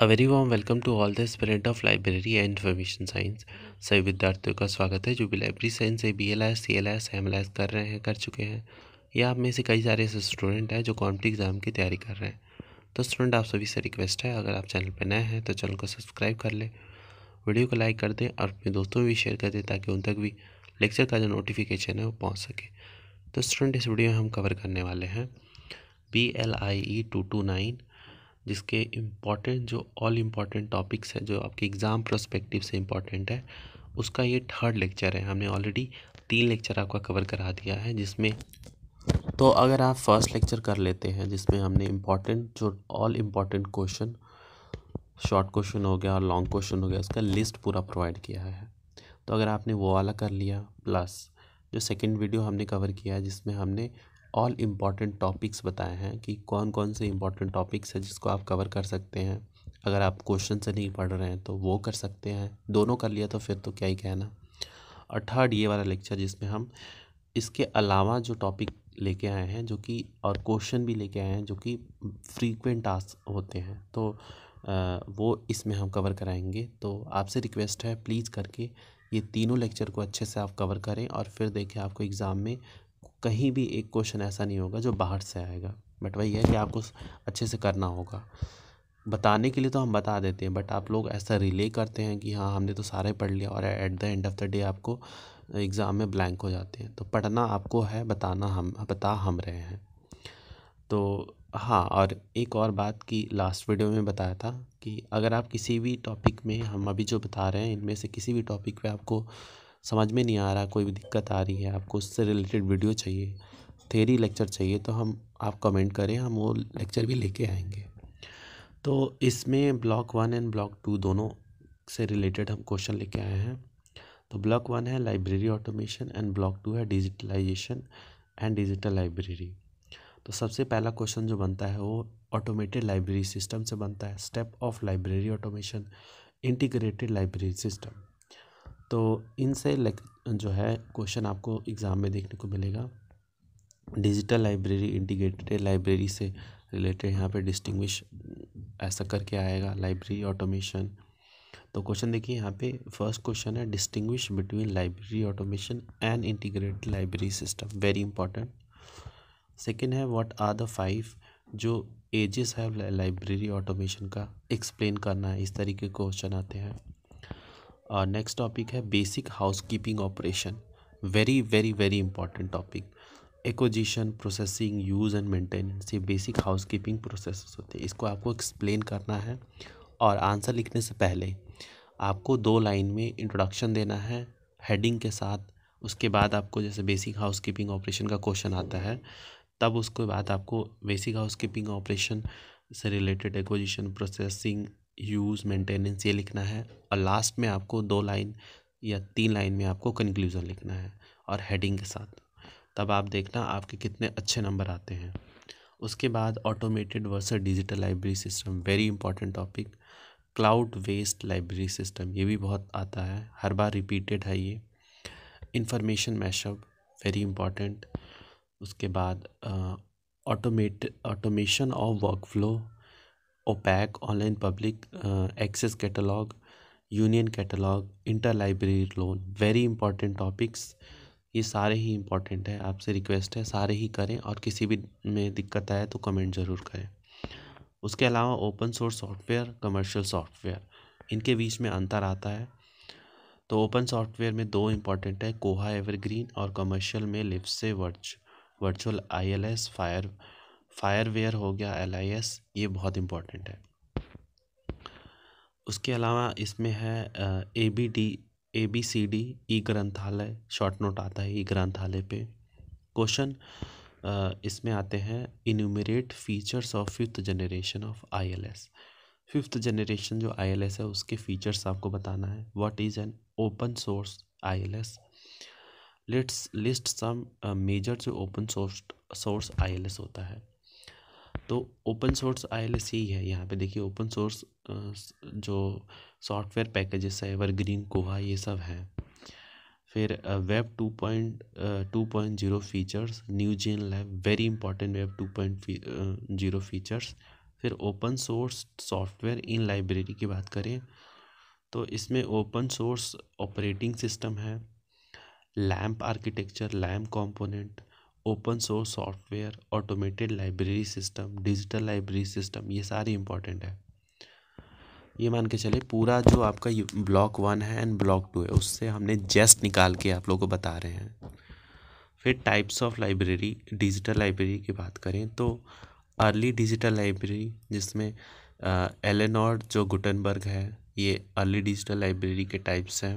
a very warm welcome to all the aspirant of library and information science सभी विद्यार्थियों का स्वागत है जो भी लाइब्रेरी साइंस से B L S C L S M L S कर रहे हैं कर चुके हैं या आप में से कई सारे ऐसे स्टूडेंट हैं जो कॉम्पिटिव एग्जाम की तैयारी कर रहे हैं तो स्टूडेंट आप सभी से रिक्वेस्ट है अगर आप चैनल पर नए हैं तो चैनल को सब्सक्राइब कर लें वीडियो को लाइक कर दें और अपने दोस्तों भी शेयर कर दें ताकि उन तक भी लेक्चर का जो नोटिफिकेशन है वो पहुँच सके तो स्टूडेंट इस वीडियो में हम कवर करने वाले हैं B L I E two two nine जिसके इम्पॉर्टेंट जो ऑल इम्पॉर्टेंट टॉपिक्स है जो आपके एग्ज़ाम प्रोस्पेक्टिव से इम्पॉर्टेंट है उसका ये थर्ड लेक्चर है हमने ऑलरेडी तीन लेक्चर आपका कवर करा दिया है जिसमें तो अगर आप फर्स्ट लेक्चर कर लेते हैं जिसमें हमने इम्पॉर्टेंट जो all important question short question हो गया और लॉन्ग क्वेश्चन हो गया उसका लिस्ट पूरा प्रोवाइड किया है तो अगर आपने वो वाला कर लिया प्लस जो सेकंड वीडियो हमने कवर किया है जिसमें हमने ऑल इम्पॉर्टेंट टॉपिक्स बताए हैं कि कौन कौन से इम्पॉर्टेंट टॉपिक्स हैं जिसको आप कवर कर सकते हैं अगर आप क्वेश्चन से नहीं पढ़ रहे हैं तो वो कर सकते हैं दोनों कर लिया तो फिर तो क्या ही कहना और थर्ड ये वाला लेक्चर जिसमें हम इसके अलावा जो टॉपिक लेके आए हैं जो कि और क्वेश्चन भी लेके आए हैं जो कि फ्रीक्वेंट टास्क होते हैं तो वो इसमें हम कवर कराएंगे तो आपसे रिक्वेस्ट है प्लीज़ करके ये तीनों लेक्चर को अच्छे से आप कवर करें और फिर देखें आपको एग्ज़ाम में कहीं भी एक क्वेश्चन ऐसा नहीं होगा जो बाहर से आएगा बट वही है कि आपको अच्छे से करना होगा बताने के लिए तो हम बता देते हैं बट आप लोग ऐसा रिले करते हैं कि हाँ हमने तो सारे पढ़ लिया और at the end of the day आपको एग्ज़ाम में ब्लैंक हो जाते हैं तो पढ़ना आपको है बताना हम बता हम रहे हैं तो हाँ और एक और बात की लास्ट वीडियो में बताया था कि अगर आप किसी भी टॉपिक में हम अभी जो बता रहे हैं इनमें से किसी भी टॉपिक पे आपको समझ में नहीं आ रहा कोई भी दिक्कत आ रही है आपको उससे रिलेटेड वीडियो चाहिए थेरी लेक्चर चाहिए तो हम आप कमेंट करें हम वो लेक्चर भी लेके आएंगे तो इसमें block one and block two दोनों से रिलेटेड हम क्वेश्चन लेके आए हैं तो ब्लॉक वन है library automation and block two है डिजिटलाइजेशन एंड डिजिटल लाइब्रेरी तो सबसे पहला क्वेश्चन जो बनता है वो ऑटोमेटेड लाइब्रेरी सिस्टम से बनता है step of library automation integrated library system तो इनसे जो है क्वेश्चन आपको एग्ज़ाम में देखने को मिलेगा डिजिटल लाइब्रेरी इंटीग्रेटेड लाइब्रेरी से रिलेटेड यहाँ पे डिस्टिंग्विश ऐसा करके आएगा लाइब्रेरी ऑटोमेशन तो क्वेश्चन देखिए यहाँ पे फर्स्ट क्वेश्चन है distinguish between library automation and integrated library system very important second है व्हाट आर द फाइव जो एजेस है लाइब्रेरी ऑटोमेशन का एक्सप्लेन करना है इस तरीके क्वेश्चन आते हैं नेक्स्ट टॉपिक है basic housekeeping operation very very very important topic acquisition processing use and maintenance ये बेसिक हाउसकीपिंग प्रोसेस होते हैं इसको आपको एक्सप्लेन करना है और आंसर लिखने से पहले आपको दो लाइन में इंट्रोडक्शन देना है हेडिंग के साथ उसके बाद आपको जैसे बेसिक हाउसकीपिंग ऑपरेशन का क्वेश्चन आता है तब उसके बाद आपको बेसिक हाउसकीपिंग ऑपरेशन से related acquisition processing use maintenance ये लिखना है और लास्ट में आपको दो लाइन या तीन लाइन में आपको कंक्लूज़न लिखना है और हेडिंग के साथ तब आप देखना आपके कितने अच्छे नंबर आते हैं उसके बाद automated versus digital library system very important topic cloud based library system ये भी बहुत आता है हर बार रिपीटेड है ये इंफॉर्मेशन मैशअप वेरी इंपॉर्टेंट उसके बाद automate automation of work flow OPAC online public access catalog union catalog inter library loan very important topics ये सारे ही इम्पॉर्टेंट है आपसे रिक्वेस्ट है सारे ही करें और किसी भी में दिक्कत आए तो कमेंट ज़रूर करें उसके अलावा open source software commercial software इनके बीच में अंतर आता है तो ओपन सॉफ्टवेयर में दो इम्पॉर्टेंट है कोहा एवरग्रीन और कमर्शियल में लिप्से वर्च वर्चुअल आई एल एस फायर फायरवेयर हो गया एल ये बहुत इम्पोर्टेंट है उसके अलावा इसमें है A B D A B C D E Granthalaya short note आता है ई ग्रंथालय पे क्वेश्चन इसमें आते हैं enumerate features of fifth generation of S fifth generation जो एस है उसके फीचर्स आपको बताना है what is an open source I S let's list some major जो ओपन सोर्स सोर्स एस होता है तो ओपन सोर्स आई ही है यहाँ पे देखिए ओपन सोर्स जो सॉफ्टवेयर पैकेजेस है एवरग्रीन कोहा ये सब हैं फिर web two point two point zero features new gen lab very important web two point zero features फिर open source software in library की बात करें तो इसमें ओपन सोर्स ऑपरेटिंग सिस्टम है LAMP architecture LAMP component open source software automated library system digital library system ये सारी important है ये मान के चले पूरा जो आपका ब्लॉक वन है एंड ब्लॉक टू है उससे हमने जस्ट निकाल के आप लोगों को बता रहे हैं फिर types of library digital library की बात करें तो अर्ली डिजिटल लाइब्रेरी जिसमें एलेनॉर्ड जो गुटनबर्ग है ये अर्ली डिजिटल लाइब्रेरी के टाइप्स हैं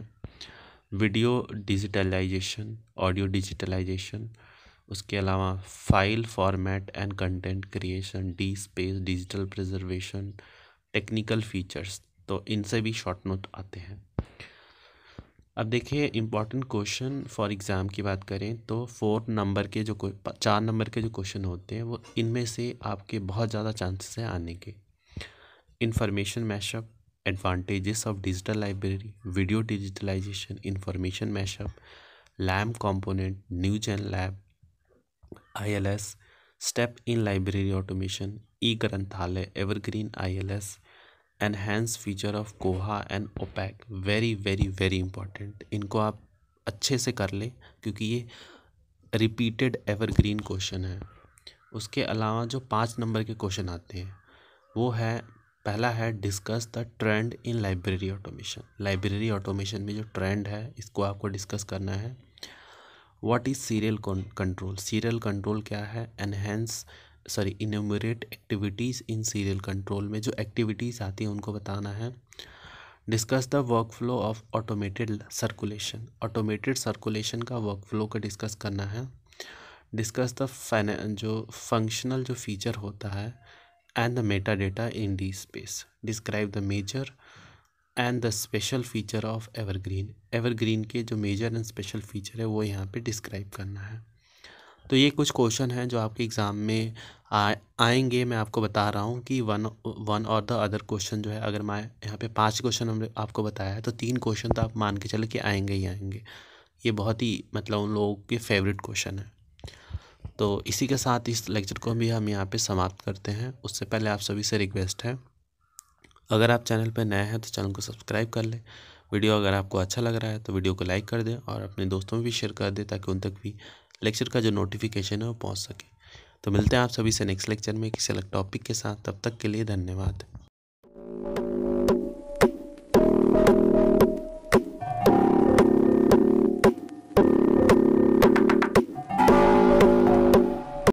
वीडियो डिजिटलाइजेशन ऑडियो डिजिटलाइजेशन उसके अलावा file format and content creation DSpace digital preservation technical features तो इनसे भी शॉर्ट नोट आते हैं अब देखिए इम्पॉर्टेंट क्वेश्चन फॉर एग्ज़ाम की बात करें तो फोर नंबर के जो चार नंबर के जो क्वेश्चन होते हैं वो इनमें से आपके बहुत ज़्यादा चांसेस हैं आने के information mashup advantages of digital library video digitalization information mashup LAMP component new and lab I L S step in library automation E Granthalaya Evergreen I L S enhance feature of Koha and OPAC very very very important इनको आप अच्छे से कर लें क्योंकि ये repeated evergreen question है उसके अलावा जो पाँच नंबर के क्वेश्चन आते हैं वो है पहला है discuss the trend in library automation library automation में जो ट्रेंड है इसको आपको डिस्कस करना है what is serial control serial control क्या है enhance sorry enumerate activities in serial control में जो एक्टिविटीज़ आती हैं उनको बताना है discuss the work flow of automated circulation automated circulation का वर्क फ्लो को डिस्कस करना है डिस्कस द जो फंक्शनल जो फीचर होता है and the Meta metadata in DSpace describe the major and the special feature of Evergreen Evergreen के जो मेजर एंड स्पेशल फीचर है वो यहाँ पे डिस्क्राइब करना है तो ये कुछ क्वेश्चन हैं जो आपके एग्ज़ाम में आ, आएंगे मैं आपको बता रहा हूँ कि वन वन और द अदर क्वेश्चन जो है अगर मैं यहाँ पे पांच क्वेश्चन हमने आपको बताया है तो तीन क्वेश्चन तो आप मान के चले कि आएंगे ही आएंगे ये बहुत ही मतलब उन लोगों के फेवरेट क्वेश्चन है तो इसी के साथ इस लेक्चर को भी हम यहाँ पे समाप्त करते हैं उससे पहले आप सभी से रिक्वेस्ट है अगर आप चैनल पर नए हैं तो चैनल को सब्सक्राइब कर लें वीडियो अगर आपको अच्छा लग रहा है तो वीडियो को लाइक कर दें और अपने दोस्तों में भी शेयर कर दें ताकि उन तक भी लेक्चर का जो नोटिफिकेशन है वो पहुँच सके तो मिलते हैं आप सभी से नेक्स्ट लेक्चर में किसी अलग टॉपिक के साथ तब तक के लिए धन्यवाद